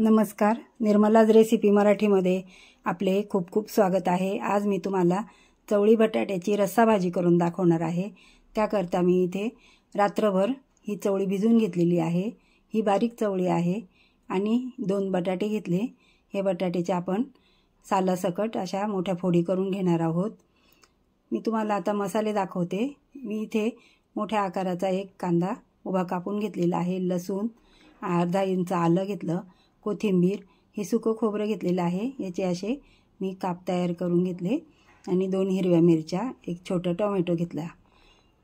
नमस्कार निर्मलाज रेसिपी मराठीमध्ये आपले खूप खूप स्वागत आहे आज मी तुम्हाला चवळी बटाट्याची रस्साभाजी भाजी करून दाखवणार आहे त्याकरता मी इथे रात्रभर ही चवळी भिजून घेतलेली आहे ही बारीक चवळी आहे आणि दोन बटाटे घेतले हे बटाट्याचे आपण सालासकट अशा मोठ्या फोडी करून घेणार आहोत मी तुम्हाला आता मसाले दाखवते मी इथे मोठ्या आकाराचा एक कांदा उभा कापून घेतलेला आहे लसूण अर्धा इंच आलं घेतलं कोथिंबीर हे सुकं खोबरं घेतलेलं आहे याचे असे मी काप तयार करून घेतले आणि दोन हिरव्या मिरच्या एक छोटा टोमॅटो घेतला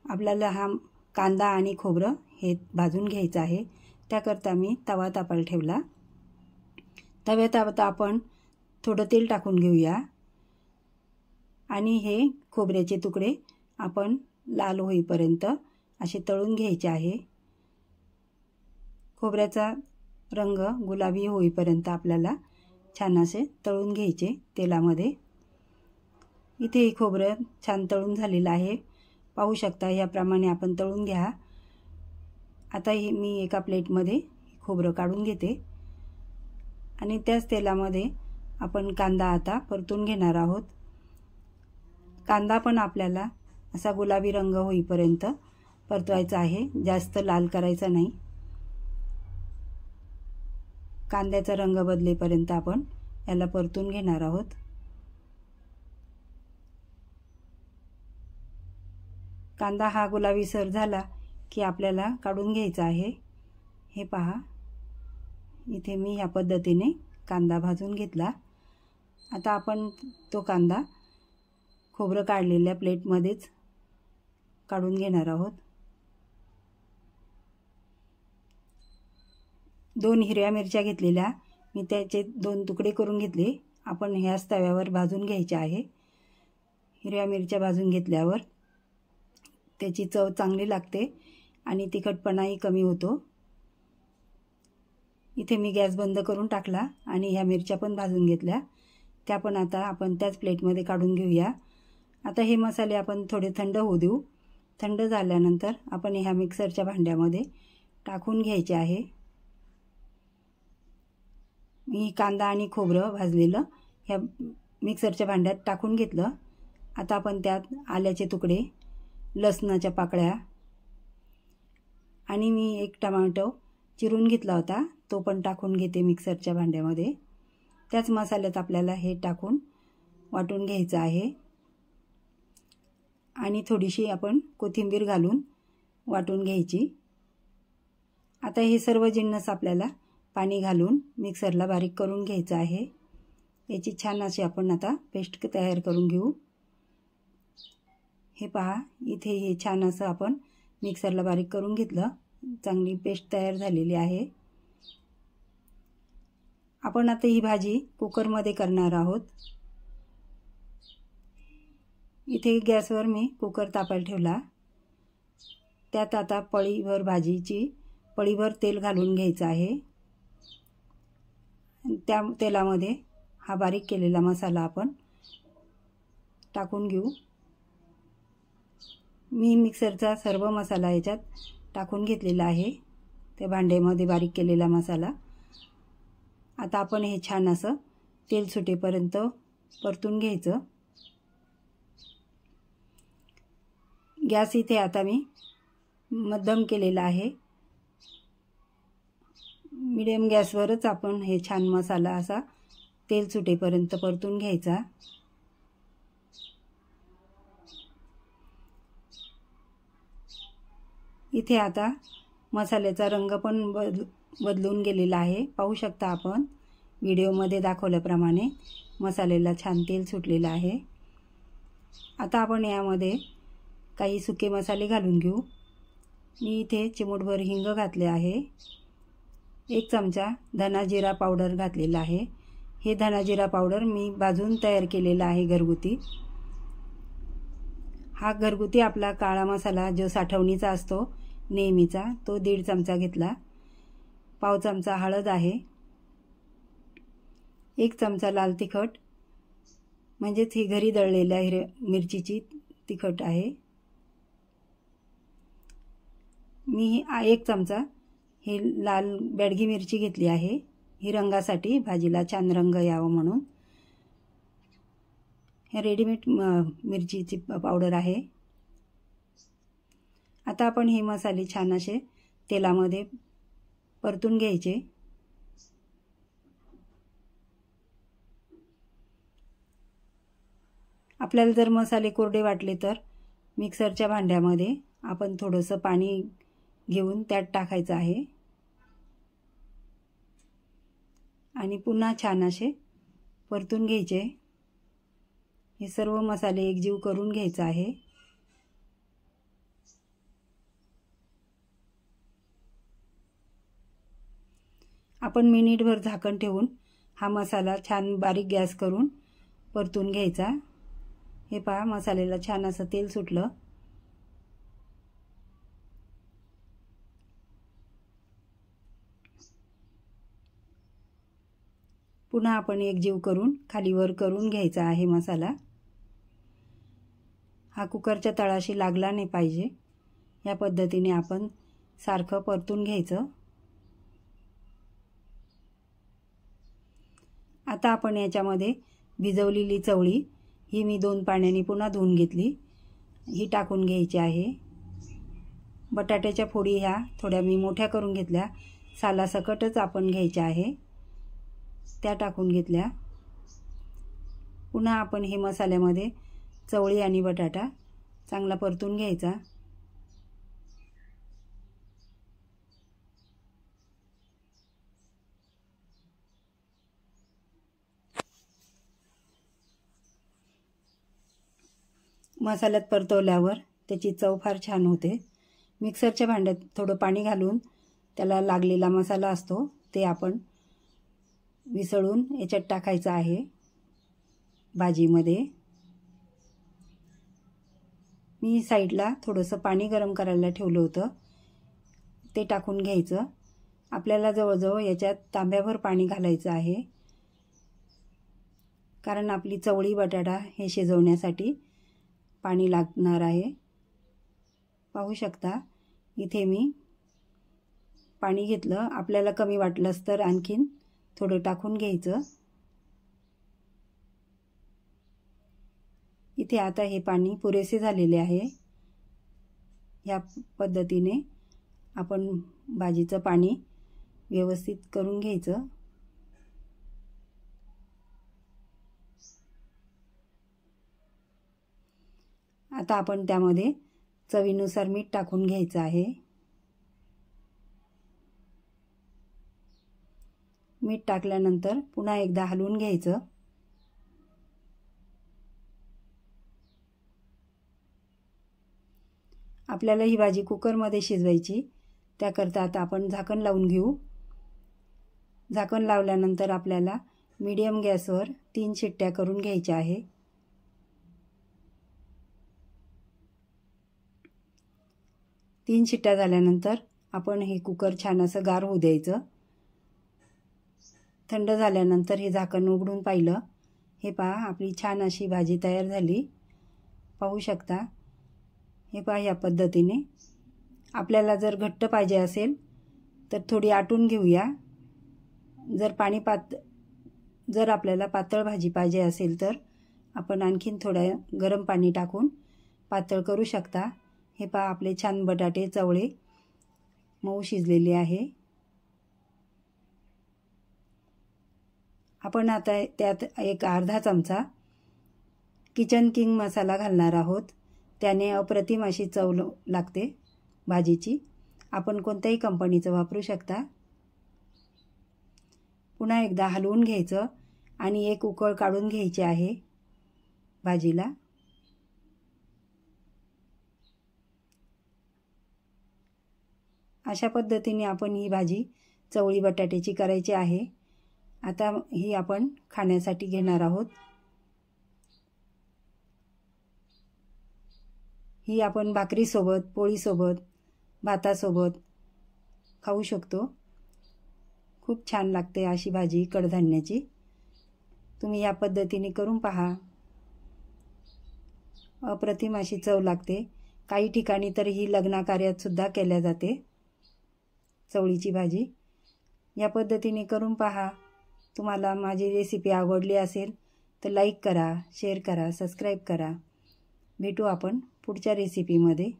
आपल्याला हा कांदा आणि खोबरं हे भाजून घ्यायचं आहे त्याकरता मी तवा तापायला ठेवला तव्यात आता आपण थोडं तेल टाकून घेऊया आणि हे खोबऱ्याचे तुकडे आपण लाल होईपर्यंत असे तळून घ्यायचे आहे खोबऱ्याचा रंग गुलाबी होईपर्यंत आपल्याला छान असे तळून घ्यायचे तेलामध्ये इथे ही खोबरं छान तळून झालेलं आहे पाहू शकता याप्रमाणे आपण तळून घ्या आता ही मी एका प्लेटमध्ये खोबरं काढून घेते आणि त्याच तेलामध्ये आपण कांदा आता परतून घेणार आहोत कांदा पण आपल्याला असा गुलाबी रंग होईपर्यंत परतवायचा आहे जास्त लाल करायचा नाही कांद्याचा रंग बदलेपर्यंत आपण याला परतून घेणार आहोत कांदा हा गुलाबी सर झाला की आपल्याला काढून घ्यायचा आहे हे पहा इथे मी ह्या पद्धतीने कांदा भाजून घेतला आता आपण तो कांदा खोबरं काढलेल्या प्लेटमध्येच काढून घेणार आहोत दोन हिरव्या मिरच्या घेतलेल्या मी त्याचे दोन तुकडे करून घेतले आपण ह्याच तव्यावर भाजून घ्यायचे आहे हिरव्या मिरच्या भाजून घेतल्यावर त्याची चव चांगली लागते आणि तिखटपणाही कमी होतो इथे मी गॅस बंद करून टाकला आणि ह्या मिरच्या पण भाजून घेतल्या त्या पण आता आपण त्याच प्लेटमध्ये काढून घेऊया आता हे मसाले आपण थोडे थंड होऊ देऊ थंड झाल्यानंतर आपण ह्या मिक्सरच्या भांड्यामध्ये टाकून घ्यायचे आहे मी कांदा आणि खोबरं भाजलेलं ह्या मिक्सरच्या भांड्यात टाकून घेतलं आता आपण त्यात आल्याचे तुकडे लसणाच्या पाकळ्या आणि मी एक टमाटो चिरून घेतला होता तो पण टाकून घेते मिक्सरच्या भांड्यामध्ये त्याच मसाल्यात आपल्याला हे टाकून वाटून घ्यायचं आहे आणि थोडीशी आपण कोथिंबीर घालून वाटून घ्यायची आता हे सर्व जिन्नस आपल्याला पाणी घालून मिक्सरला बारीक करून घ्यायचं आहे याची छान अशी आपण आता पेस्ट तयार करून घेऊ हे पहा इथे हे छान असं आपण मिक्सरला बारीक करून घेतलं चांगली पेस्ट तयार झालेली आहे आपण आता ही भाजी कुकरमध्ये करणार आहोत इथे गॅसवर मी कुकर तापायला ठेवला त्यात आता पळीभर भाजीची पळीभर तेल घालून घ्यायचं आहे त्या तेलामध्ये हा बारीक केलेला मसाला आपण टाकून घेऊ मी मिक्सरचा सर्व मसाला याच्यात टाकून घेतलेला आहे त्या भांड्यामध्ये बारीक केलेला मसाला आता आपण हे छान असं तेल सुटेपर्यंत परतून घ्यायचं गॅस इथे आता मी मध्यम केलेला आहे मिडियम गॅसवरच आपण हे छान मसाला असा तेल सुटेपर्यंत परतून घ्यायचा इथे आता मसाल्याचा रंग पण बदल बदलून गेलेला आहे पाहू शकता आपण व्हिडिओमध्ये दाखवल्याप्रमाणे मसाल्याला छान तेल सुटलेलं आहे आता आपण यामध्ये काही सुके मसाले घालून घेऊ मी इथे चिमूटभर हिंग घातले आहे एक चमचा धनाजिरा पावडर घातलेला आहे हे धनाजिरा पावडर मी बाजून तयार केलेला आहे घरगुती हा घरगुती आपला काळा मसाला जो साठवणीचा असतो नेहमीचा तो दीड चमचा घेतला पाव चमचा हळद आहे एक चमचा लाल तिखट म्हणजेच ही घरी दळलेल्या हिर मिरचीची तिखट आहे मी एक चमचा ही लाल बेडगी मिरची घेतली आहे ही रंगासाठी भाजीला छान रंग यावं म्हणून हे रेडीमेड मिरचीची पावडर आहे आता आपण हे मसाले छान असे तेलामध्ये परतून घ्यायचे आपल्याला जर मसाले कोरडे वाटले तर मिक्सरच्या भांड्यामध्ये आपण थोडंसं पाणी घेऊन त्यात टाकायचं आहे आणि पुन्हा छान असे परतून घ्यायचे हे सर्व मसाले एकजीव करून घ्यायचं आहे आपण मिनिटभर झाकण ठेवून हा मसाला छान बारीक गॅस करून परतून घ्यायचा हे पहा मसाल्याला छान असं तेल सुटलं पुन्हा आपण एक जीव करून खालीवर करून घ्यायचा आहे मसाला हा कुकरच्या तळाशी लागला नाही पाहिजे या पद्धतीने आपण सारखं परतून घ्यायचं आता आपण याच्यामध्ये भिजवलेली चवळी ही मी दोन पाण्याने पुन्हा धुवून घेतली ही टाकून घ्यायची आहे बटाट्याच्या फोडी ह्या थोड्या मी मोठ्या करून घेतल्या सालासकटच आपण घ्यायच्या आहे त्या टाकून घेतल्या पुन्हा आपण हे मसाल्यामध्ये चवळी आणि बटाटा चांगला परतून घ्यायचा मसाल्यात परतवल्यावर त्याची चव फार छान होते मिक्सरच्या भांड्यात थोडं पाणी घालून त्याला लागलेला मसाला असतो ते आपण विसळून याच्यात टाकायचं आहे भाजीमध्ये मी साईडला थोडंसं पाणी गरम करायला ठेवलं होतं ते टाकून घ्यायचं आपल्याला जवळजवळ याच्यात तांब्याभर पाणी घालायचं आहे कारण आपली चवळी बटाटा हे शिजवण्यासाठी पाणी लागणार आहे पाहू शकता इथे मी पाणी घेतलं आपल्याला कमी वाटलंच तर आणखीन थोडं टाकून घ्यायचं इथे आता हे पाणी पुरेसे झालेले आहे ह्या पद्धतीने आपण भाजीचं पाणी व्यवस्थित करून घ्यायचं आता आपण त्यामध्ये चवीनुसार मीठ टाकून घ्यायचं आहे मीठ टाकल्यानंतर पुन्हा एकदा हलवून घ्यायचं आपल्याला ही भाजी कुकरमध्ये शिजवायची त्याकरता आता आपण झाकण लावून घेऊ झाकण लावल्यानंतर आपल्याला मीडियम गॅसवर तीन शिट्ट्या करून घ्यायच्या आहे तीन शिट्ट्या झाल्यानंतर आपण हे कुकर छान असं गार होऊ द्यायचं थंड झाल्यानंतर हे झाकण उघडून पाहिलं हे पहा आपली छान अशी भाजी तयार झाली पाहू शकता हे पहा या पद्धतीने आपल्याला जर घट्ट पाहिजे असेल तर थोडी आटून घेऊया जर पाणी पात जर आपल्याला पातळ भाजी पाहिजे असेल तर आपण आणखीन थोडं गरम पाणी टाकून पातळ करू शकता हे पहा आपले छान बटाटे चवळे मऊ शिजलेले आहे आपण आता त्यात एक अर्धा चमचा किचन किंग मसाला घालणार आहोत त्याने अप्रतिम अशी चव लागते भाजीची आपण कोणत्याही कंपनीचं वापरू शकता पुन्हा एकदा हलवून घ्यायचं आणि एक उकळ काढून घ्यायची आहे भाजीला अशा पद्धतीने आपण ही भाजी चवळी बटाट्याची करायची आहे आता ही आपण खाण्यासाठी घेणार आहोत ही आपण भाकरीसोबत पोळीसोबत भातासोबत खाऊ शकतो खूप छान लागते अशी भाजी कडधान्याची तुम्ही या पद्धतीने करून पहा अप्रतिम अशी चव लागते काही ठिकाणी तर ही सुद्धा केल्या जाते चवळीची भाजी या पद्धतीने करून पहा तुम्हाला माझी रेसिपी आवडली असेल तर लाईक करा शेअर करा सबस्क्राईब करा भेटू आपण पुढच्या रेसिपीमध्ये